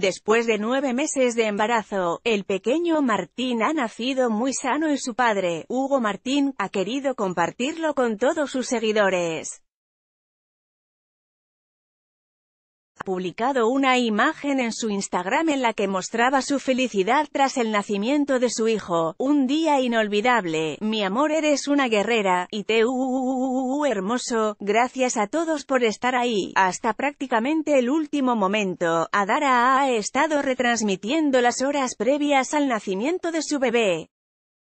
Después de nueve meses de embarazo, el pequeño Martín ha nacido muy sano y su padre, Hugo Martín, ha querido compartirlo con todos sus seguidores. Ha publicado una imagen en su Instagram en la que mostraba su felicidad tras el nacimiento de su hijo. Un día inolvidable, mi amor eres una guerrera, y te uh, uh, uh, hermoso, gracias a todos por estar ahí, hasta prácticamente el último momento. Adara ha estado retransmitiendo las horas previas al nacimiento de su bebé.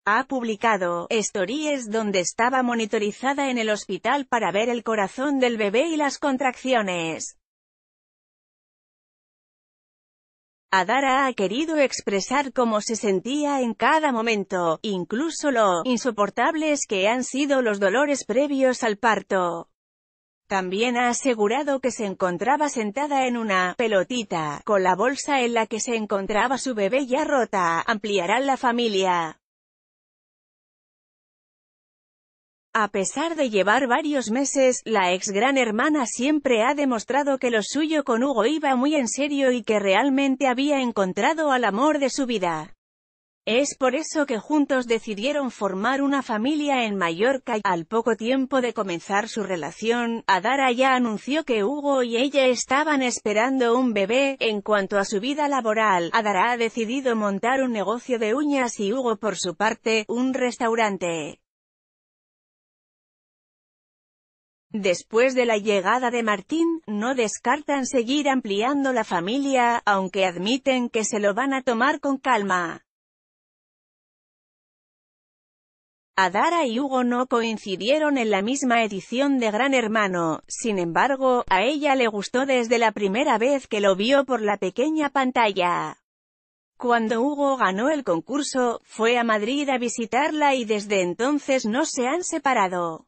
Ha publicado stories donde estaba monitorizada en el hospital para ver el corazón del bebé y las contracciones. Adara ha querido expresar cómo se sentía en cada momento, incluso lo insoportables que han sido los dolores previos al parto. También ha asegurado que se encontraba sentada en una pelotita, con la bolsa en la que se encontraba su bebé ya rota, ampliará la familia. A pesar de llevar varios meses, la ex gran hermana siempre ha demostrado que lo suyo con Hugo iba muy en serio y que realmente había encontrado al amor de su vida. Es por eso que juntos decidieron formar una familia en Mallorca. Al poco tiempo de comenzar su relación, Adara ya anunció que Hugo y ella estaban esperando un bebé. En cuanto a su vida laboral, Adara ha decidido montar un negocio de uñas y Hugo por su parte, un restaurante. Después de la llegada de Martín, no descartan seguir ampliando la familia, aunque admiten que se lo van a tomar con calma. Adara y Hugo no coincidieron en la misma edición de Gran Hermano, sin embargo, a ella le gustó desde la primera vez que lo vio por la pequeña pantalla. Cuando Hugo ganó el concurso, fue a Madrid a visitarla y desde entonces no se han separado.